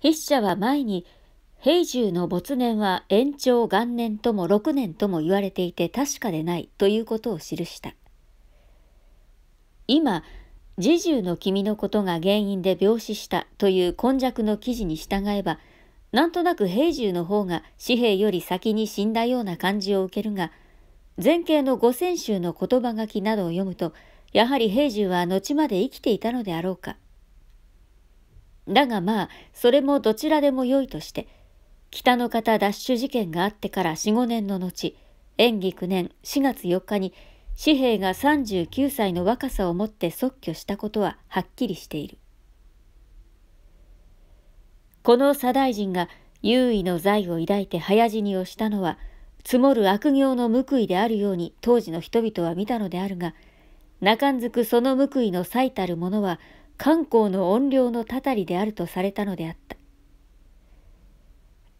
筆者は前に平住の没年は延長元年とも6年とも言われていて確かでないということを記した今侍従の君のことが原因で病死したという根弱の記事に従えばなんとなく平住の方が紙幣より先に死んだような感じを受けるが前景の五千州の言葉書きなどを読むとやはり平獣は後まで生きていたのであろうかだがまあ、それもどちらでもよいとして、北の方奪取事件があってから4、5年の後、演技9年4月4日に、紙幣が39歳の若さをもって即挙したことははっきりしている。この左大臣が優位の財を抱いて早死にをしたのは、積もる悪行の報いであるように当時の人々は見たのであるが、中んづくその報いの最たるものは、漢光の怨霊のたたりであるとされたのであった。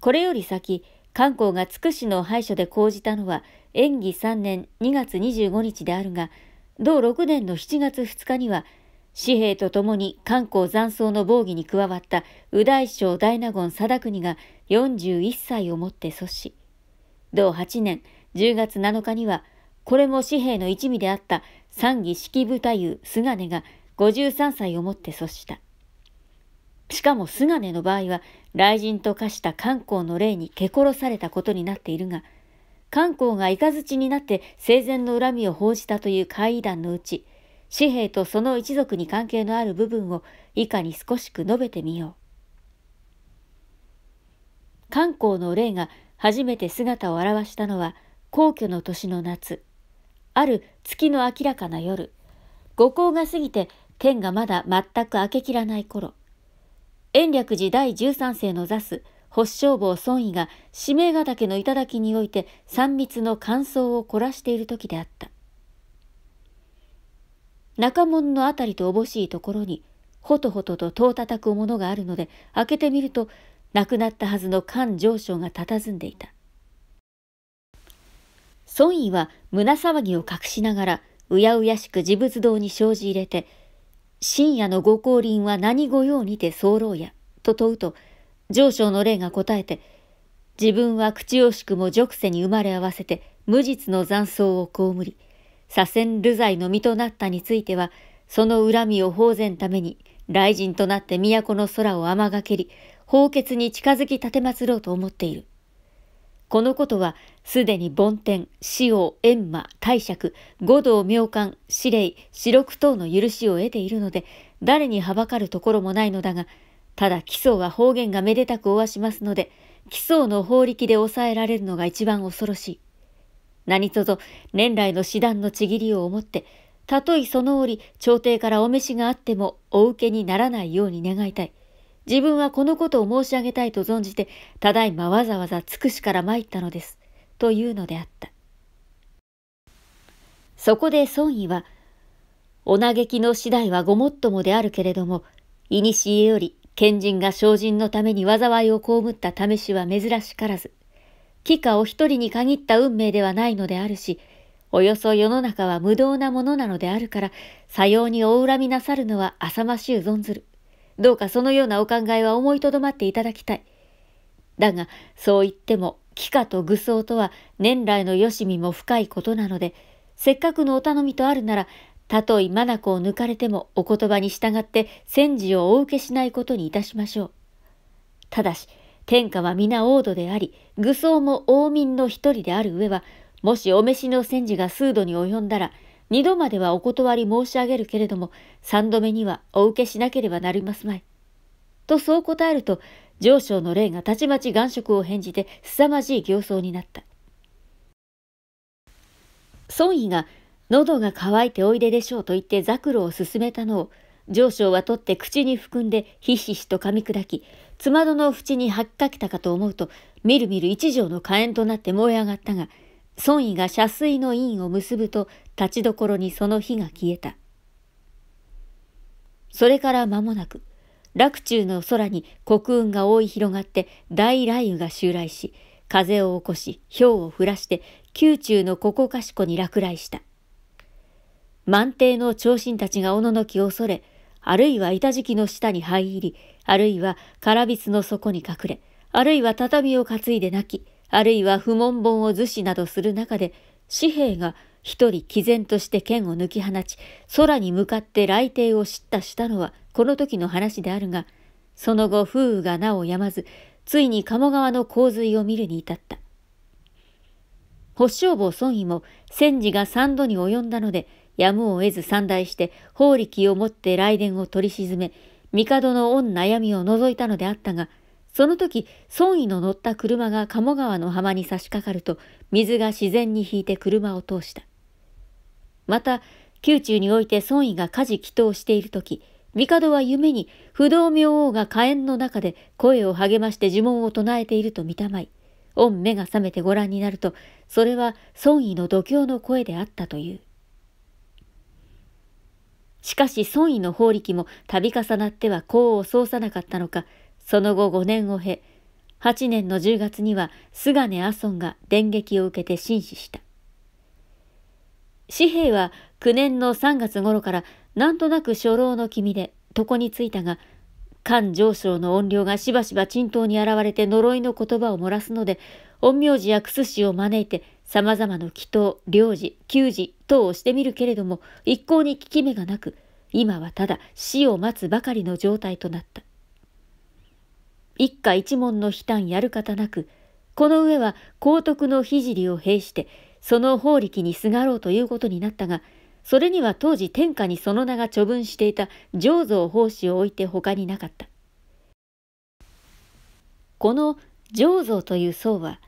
これより先、漢光がつくしの敗所で講じたのは、延義3年2月25日であるが、同6年の7月2日には、紙幣とともに漢光残僧の防御に加わった右大将大納言貞国が41歳をもって阻止。同8年10月7日には、これも紙幣の一味であった三義式部太夫菅根が53歳をもって阻した。しかも菅根の場合は、雷神と化した漢光の霊に蹴殺されたことになっているが、漢光が雷になって生前の恨みを報じたという怪異団のうち、紙幣とその一族に関係のある部分を以下に少しく述べてみよう。漢光の霊が初めて姿を現したのは皇居の年の夏。ある月の明らかな夜、五行が過ぎて天がまだ全く開けきらない頃、延暦寺第13世の座す発祥坊孫位が指名ヶ岳の頂において三密の感想を凝らしている時であった。中門の辺りとおぼしいところに、ほとほとと戸を叩くものがあるので、開けてみると、亡くなったはずの菅上昇が佇んでいた。孫位は胸騒ぎを隠しながら、うやうやしく自仏堂に生じ入れて、深夜のご降臨は何御用にて候や、と問うと、上昇の霊が答えて、自分は口惜しくも熟世に生まれ合わせて、無実の残相を被り、左遷流罪の身となったについては、その恨みを奉然ために、雷神となって都の空を天がけり、放血に近づき奉ろうと思っている。このことはすでに梵天、死王、閻魔、大釈、五道妙観、司令、四六等の許しを得ているので、誰にはばかるところもないのだが、ただ奇想は方言がめでたくおわしますので、奇想の法力で抑えられるのが一番恐ろしい。何とぞ年来の師団のちぎりを思って、たといその折朝廷からお召しがあってもお受けにならないように願いたい。自分はこのことを申し上げたいと存じて、ただいまわざわざつくしから参ったのです、というのであった。そこで孫医は、お嘆きの次第はごもっともであるけれども、いにしえより賢人が精進のために災いを被った試しは珍しからず、帰化を一人に限った運命ではないのであるし、およそ世の中は無道なものなのであるから、さようにお恨みなさるのは浅ましゅう存ずる。どうかそのようなお考えは思いとどまっていただきたい。だが、そう言っても、帰化と愚僧とは年来のよしみも深いことなので、せっかくのお頼みとあるなら、たとえ眼を抜かれてもお言葉に従って戦時をお受けしないことにいたしましょう。ただし、天下は皆王土であり、愚僧も王民の一人である上は、もしお召しの戦時が数度に及んだら、二度まではお断り申し上げるけれども、三度目にはお受けしなければなりますまい。とそう答えると、上昇の霊がたちまち眼色を変じて凄まじい形相になった。孫毅が、喉が渇いておいででしょうと言ってザクロを勧めたのを、上昇は取って口に含んでひしひしと噛み砕き、つまどの縁にはっかけたかと思うと、みるみる一条の火炎となって燃え上がったが、孫位が遮水の印を結ぶと立ちどころにその火が消えた。それから間もなく、洛中の空に黒雲が覆い広がって大雷雨が襲来し、風を起こし、氷を降らして、宮中のここかしこに落雷した。満帝の長身たちがおののき恐れ、あるいは板敷きの下に入り、あるいは空びつの底に隠れ、あるいは畳を担いで泣き、あるいは不問本を図紙などする中で、紙幣が一人毅然として剣を抜き放ち、空に向かって雷帝を叱咤したのはこの時の話であるが、その後風雨がなおやまず、ついに鴨川の洪水を見るに至った。保証坊孫位も戦時が三度に及んだので、やむを得ず散大して法力を持って雷電を取り沈め、帝の恩悩みを除いたのであったが、その時、孫位の乗った車が鴨川の浜に差し掛かると、水が自然に引いて車を通した。また、宮中において孫位が火事祈祷している時、帝は夢に不動明王が火炎の中で声を励まして呪文を唱えていると見たまい、御目が覚めてご覧になると、それは孫位の度胸の声であったという。しかし孫位の法力も度重なっては功を奏さなかったのか、その後5年を経、8年の10月には菅根阿尊が電撃を受けて紳士した。紙幣は9年の3月頃からなんとなく初老の君で床についたが、菅上昇の怨霊がしばしば沈騰に現れて呪いの言葉を漏らすので、陰陽師や薬師を招いて様々な祈祷、領事、給事等をしてみるけれども、一向に効き目がなく、今はただ死を待つばかりの状態となった。一家一門の悲嘆やる方なく、この上は皇徳の聖を兵して、その法力にすがろうということになったが、それには当時天下にその名が処分していた上蔵法師を置いて他になかった。この上蔵という僧は、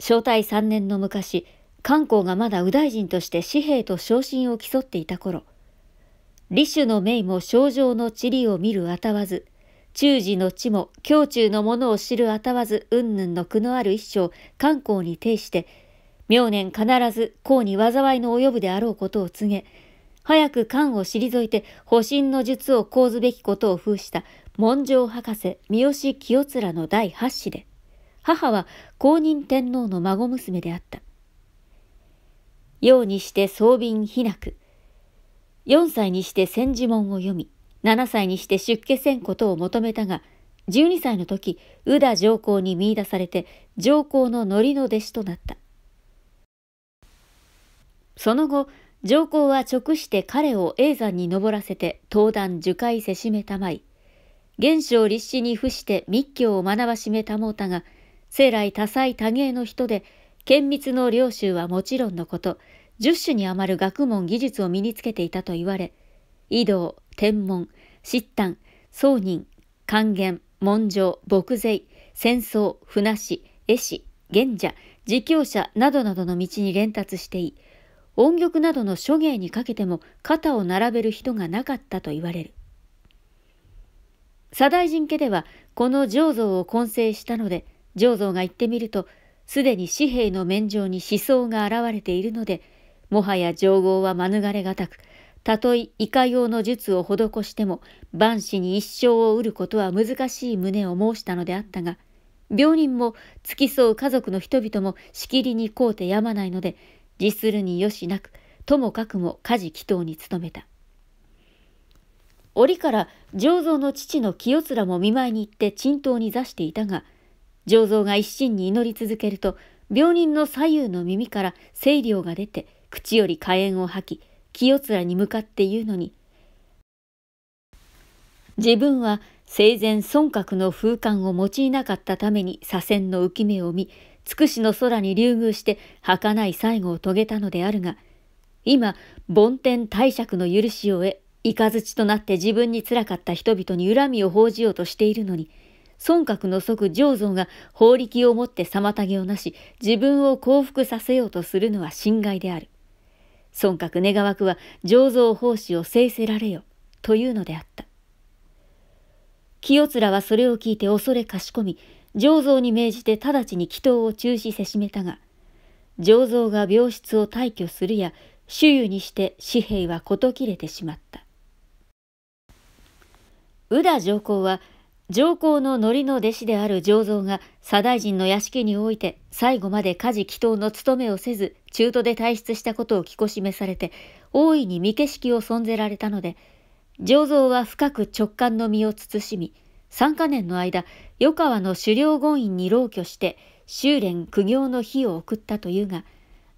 正体3年の昔、漢光がまだ右大臣として紙幣と昇進を競っていた頃、李主の命も症状の地理を見るあたわず、中時の地も胸中のものを知るあたわず云々の苦のある一生観公に呈して明年必ず公に災いの及ぶであろうことを告げ早く官を退いて保身の術を講ずべきことを封した文章博士三好清面の第8子で母は公認天皇の孫娘であったようにして装備ひなく4歳にして千字文を読み7歳にして出家せんことを求めたが、12歳の時、宇田上皇に見出されて、上皇のノリの弟子となった。その後、上皇は直して彼を叡山に登らせて、登壇樹海せしめたまい。現象立志に付して密教を学ばしめたもうたが、生来多彩多芸の人で、厳密の領収はもちろんのこと、10種に余る学問技術を身につけていたと言われ、井戸、天文、疾患、宗人、還元、文上、牧税、戦争、船師、絵師、賢者、自供者などなどの道に連達してい、音曲などの諸芸にかけても肩を並べる人がなかったと言われる。左大臣家ではこの醸造を混成したので、醸造が言ってみると、すでに紙幣の面上に思想が現れているので、もはや情報は免れがたく、たとえいかようの術を施しても万死に一生を得ることは難しい旨を申したのであったが病人も付き添う家族の人々もしきりにこうてやまないので自するによしなくともかくも家事祈祷に努めた折から醸造の父の清面も見舞いに行って沈騰に座していたが醸造が一心に祈り続けると病人の左右の耳から清涼が出て口より火炎を吐き清面に向かって言うのに、自分は生前尊閣の風間を用いなかったために左遷の浮目を見、つくしの空に流遇して儚い最後を遂げたのであるが、今、梵天帝釈の許しを得、雷となって自分につらかった人々に恨みを報じようとしているのに、尊閣の即上尊が法力をもって妨げをなし、自分を降伏させようとするのは侵害である。孫閣願わくは醸造奉仕を制せられよ、というのであった。清面はそれを聞いて恐れかしこみ、醸造に命じて直ちに祈祷を中止せしめたが、醸造が病室を退去するや、周囲にして紙幣は事切れてしまった。宇田上皇は上皇の則の弟子である醸造が左大臣の屋敷において最後まで家事祈祷の務めをせず中途で退出したことを聞こしめされて大いに御景色を存ぜられたので醸造は深く直感の身を慎み3か年の間与川の狩猟権院に浪居して修練苦行の日を送ったというが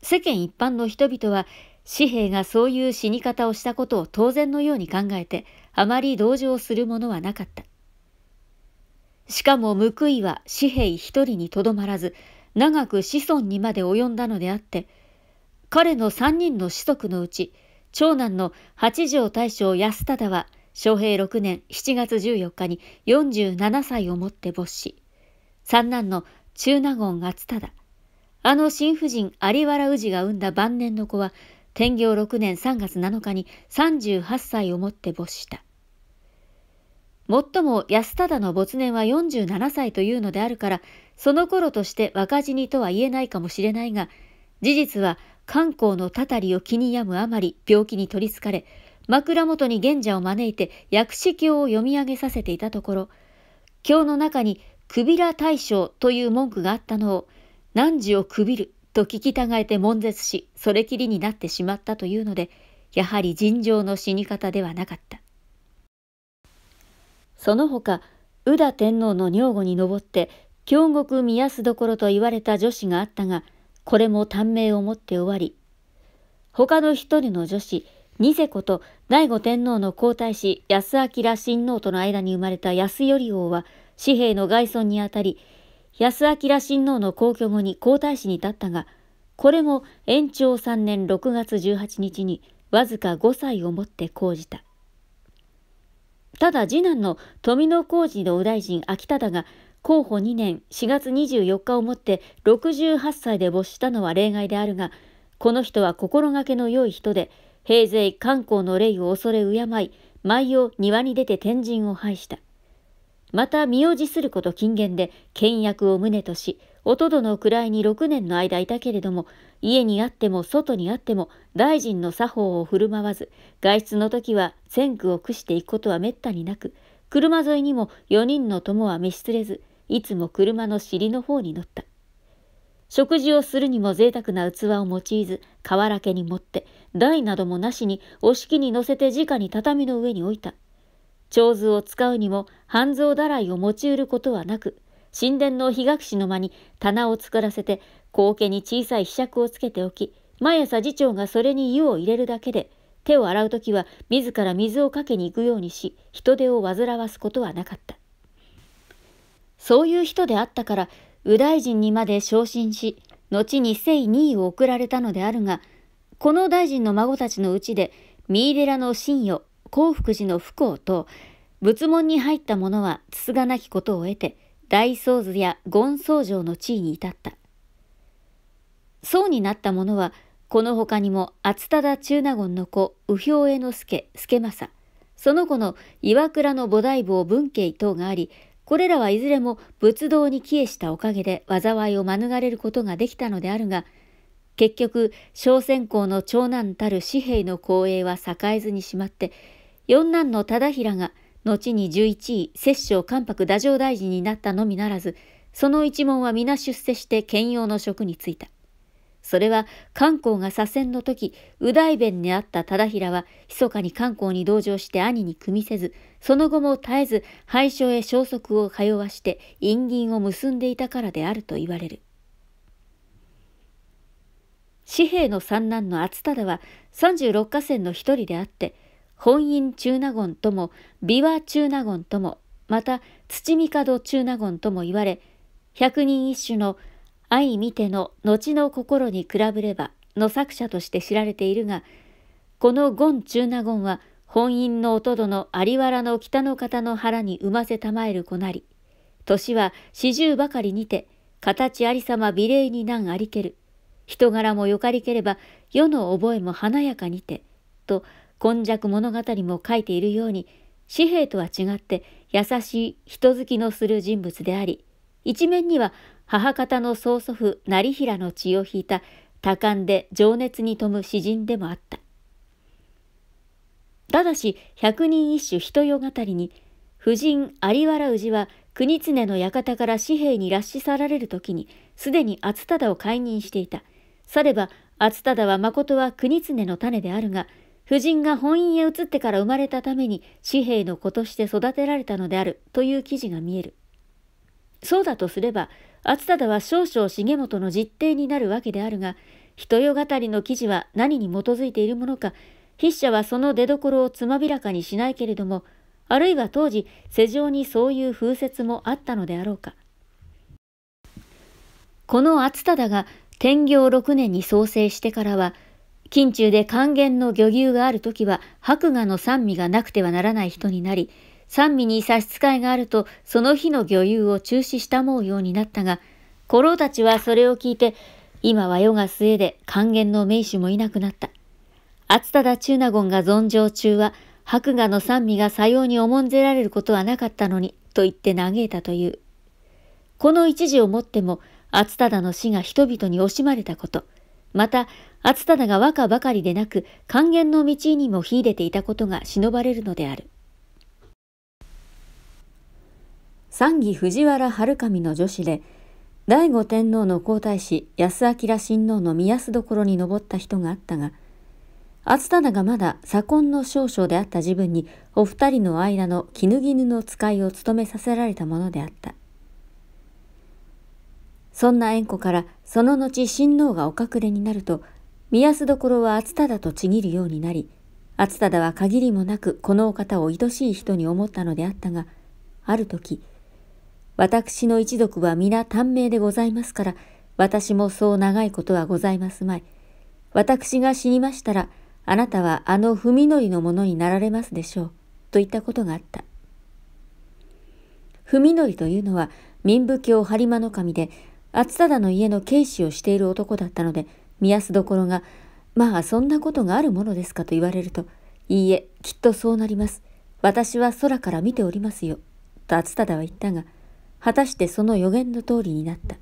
世間一般の人々は紙幣がそういう死に方をしたことを当然のように考えてあまり同情するものはなかった。しかも報いは紙幣一人にとどまらず、長く子孫にまで及んだのであって、彼の三人の子息のうち、長男の八条大将安忠は、昭平6年7月14日に47歳をもって没し、三男の中納言厚忠、あの新婦人有原氏が産んだ晩年の子は、天行6年3月7日に38歳をもって没した。もっとも安忠の没年は47歳というのであるから、その頃として若死にとは言えないかもしれないが、事実は漢光のたたりを気に病むあまり病気に取りつかれ、枕元に玄者を招いて薬師経を読み上げさせていたところ、経の中にくびら大将という文句があったのを、何時をくびると聞きたがえて悶絶し、それきりになってしまったというので、やはり尋常の死に方ではなかった。その他、宇田天皇の女房に上って、京極宮安どころと言われた女子があったが、これも短命をもって終わり、他の一人の女子、ニセコと醍醐天皇の皇太子安明親王との間に生まれた安頼王は、紙幣の外孫にあたり、安明親王の皇居後に皇太子に立ったが、これも延長3年6月18日にわずか5歳をもって講じた。ただ次男の富野浩二右大臣秋忠が候補2年4月24日をもって68歳で没したのは例外であるがこの人は心がけの良い人で平勢観光の霊を恐れ敬い舞を庭に出て天神を拝したまた身を辞すること禁言で倹約を旨としおとどの位に6年の間いたけれども、家にあっても外にあっても大臣の作法を振る舞わず、外出の時は先駆を駆していくことはめったになく、車沿いにも4人の友は召し連れず、いつも車の尻の方に乗った。食事をするにも贅沢な器を用いず、瓦家に持って、台などもなしに、お式に乗せて直に畳の上に置いた。長図を使うにも、半蔵だらいを用いることはなく、神殿の被学士の間に棚を作らせて、後家に小さい柄杓をつけておき、毎朝次長がそれに湯を入れるだけで、手を洗う時は自ら水をかけに行くようにし、人手を煩わすことはなかった。そういう人であったから、右大臣にまで昇進し、後に征2位を送られたのであるが、この大臣の孫たちのうちで、三井寺の信与、興福寺の不幸と、仏門に入った者はつすがなきことを得て、大僧図や権僧城の地位に至った。僧になった者は、この他にも厚忠中納言の子、右表江之助、助政、その子の岩倉の菩提坊文慶等があり、これらはいずれも仏道に帰依したおかげで災いを免れることができたのであるが、結局、小仙公の長男たる紙幣の光栄は栄えずにしまって、四男の忠平が、後に11位、摂政関白太政大臣になったのみならず、その一門は皆出世して兼用の職に就いた。それは漢光が左遷の時、右大弁にあった忠平は、密かに漢光に同情して兄に組みせず、その後も絶えず廃所へ消息を通わして陰銀を結んでいたからであると言われる。紙幣の三男の厚忠は36河川の一人であって、本因中納言とも琵琶中納言ともまた土帝中納言とも言われ百人一首の「愛見ての後の心に比べれば」の作者として知られているがこの権中納言は本因のおとどの有原の北の方の腹に生ませたまえる子なり年は四十ばかりにて形ありさま美麗に難ありける人柄もよかりければ世の覚えも華やかにてと今昔物語も書いているように紙幣とは違って優しい人好きのする人物であり一面には母方の曽祖父成平の血を引いた多感で情熱に富む詩人でもあったただし百人一首人世語りに夫人有原氏は国常の館から紙幣に拉致去られる時にすでに篤忠を解任していたされば篤忠は誠は国常の種であるが夫人が本院へ移ってから生まれたために紙幣の子として育てられたのであるという記事が見える。そうだとすれば、厚忠は少々重本の実定になるわけであるが、人よ語りの記事は何に基づいているものか、筆者はその出どころをつまびらかにしないけれども、あるいは当時、世情にそういう風説もあったのであろうか。この厚忠が天行6年に創生してからは、近中で還元の漁牛がある時は白雅の酸味がなくてはならない人になり、賛味に差し支えがあるとその日の漁牛を中止したもうようになったが、古老たちはそれを聞いて、今は世が末で還元の名手もいなくなった。厚忠中納言が存上中は、白雅の酸味がさように重んぜられることはなかったのに、と言って嘆いたという。この一時をもっても、厚忠の死が人々に惜しまれたこと。また、厚忠が和歌ばかりでなく、還元の道にも秀でていたことが忍ばれるのである。三義藤原春上の女子で、醍醐天皇の皇太子安明親王の宮須所に登った人があったが、厚忠がまだ左近の少将であった自分にお二人の間の絹絹の使いを務めさせられたものであった。そんな縁故からその後親王がお隠れになると、宮安どころは厚忠とちぎるようになり、厚忠は限りもなくこのお方を愛しい人に思ったのであったが、ある時、私の一族は皆短命でございますから、私もそう長いことはございますまい。私が死にましたら、あなたはあの文則のものになられますでしょう。と言ったことがあった。文則というのは民部教播磨守で、厚貞の家の警視をしている男だったので、見やすどころが、まあそんなことがあるものですかと言われると、いいえ、きっとそうなります。私は空から見ておりますよ。と厚忠は言ったが、果たしてその予言の通りになった。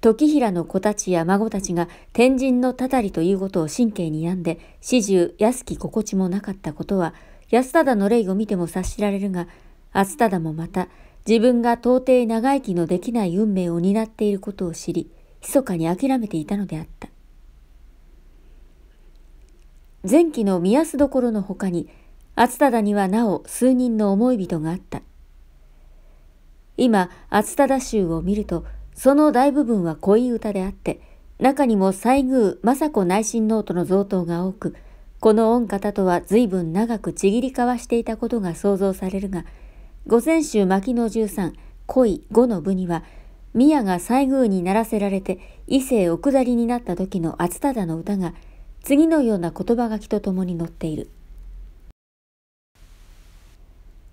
時平の子たちや孫たちが天神のたたりということを神経に病んで、始終安き心地もなかったことは、安忠の霊を見ても察しられるが、厚忠もまた、自分が到底長生きのできない運命を担っていることを知り、密かに諦めていたのであった。前期の見安どころの他に、厚忠にはなお数人の思い人があった。今、厚忠衆を見ると、その大部分は恋歌であって、中にも西宮政子内親王との贈答が多く、この御方とは随分長くちぎり交わしていたことが想像されるが、御前州牧野十三恋五の部には宮が西宮にならせられて伊勢へお下りになった時の厚忠の歌が次のような言葉書きとともに載っている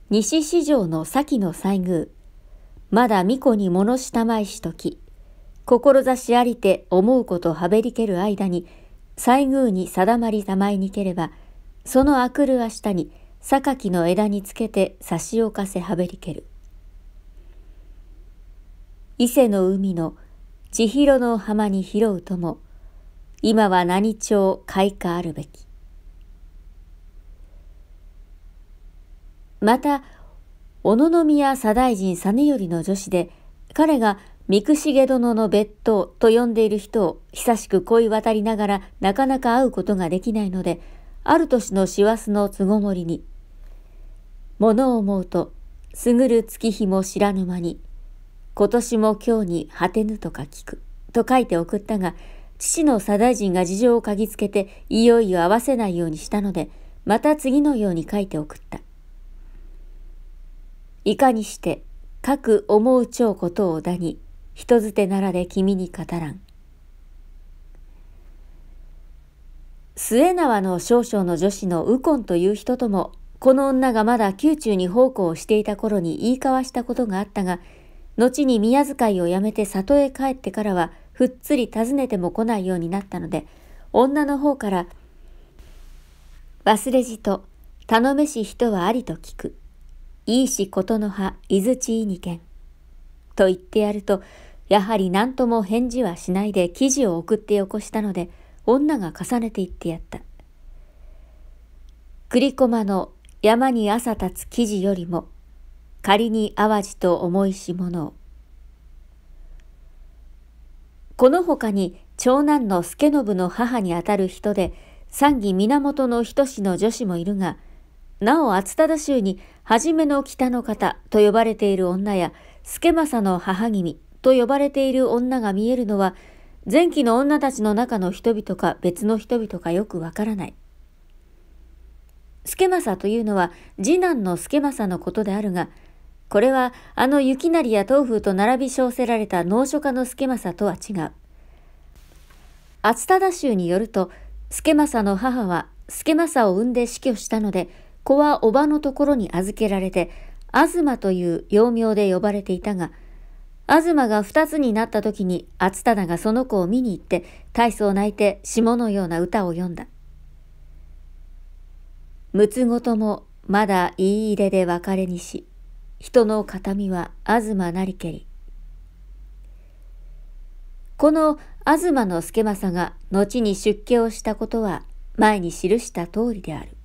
西市場の先の西宮まだ巫女に物したまいしとき志ありて思うことはべりける間に西宮に定まりたまいにければそのあくる明日に榊の枝につけて差し置かせはべりける。伊勢の海の千尋の浜に拾うとも、今は何町開花あるべき。また、小野宮左大臣実頼の女子で、彼が三久重殿の別当と呼んでいる人を久しく恋渡りながらなかなか会うことができないので、ある年の師走の巣ごもりに物思うと、すぐる月日も知らぬ間に、今年も今日に果てぬとか聞く、と書いて送ったが、父の左大臣が事情を嗅ぎつけて、いよいよ合わせないようにしたので、また次のように書いて送った。いかにして、かく思うちょうことをだに、人づてならで君に語らん。末縄の少々の女子の右近という人ともこの女がまだ宮中に奉公をしていた頃に言い交わしたことがあったが、後に宮遣いをやめて里へ帰ってからは、ふっつり訪ねても来ないようになったので、女の方から、忘れじと、頼めし人はありと聞く。いいしことの葉、伊豆地いにけん。と言ってやると、やはり何とも返事はしないで記事を送ってよこしたので、女が重ねて言ってやった。栗駒の山に朝立つ生地よりも仮に淡路と思いし者を。この他に長男の助信の母にあたる人で三義源の仁の女子もいるが、なお厚忠州に初めの北の方と呼ばれている女や助政の母君と呼ばれている女が見えるのは前期の女たちの中の人々か別の人々かよくわからない。助政というのは次男の助政のことであるが、これはあの雪成や東風と並び称せられた農書家の助政とは違う。厚忠衆によると、助政の母は助政を産んで死去したので、子は叔母のところに預けられて、東という幼名で呼ばれていたが、東が二つになった時に厚忠がその子を見に行って、大層泣いて下のような歌を詠んだ。むつごともまだ言い入れで別れにし、人の形見は東なりけり。この東の助政が後に出家をしたことは前に記した通りである。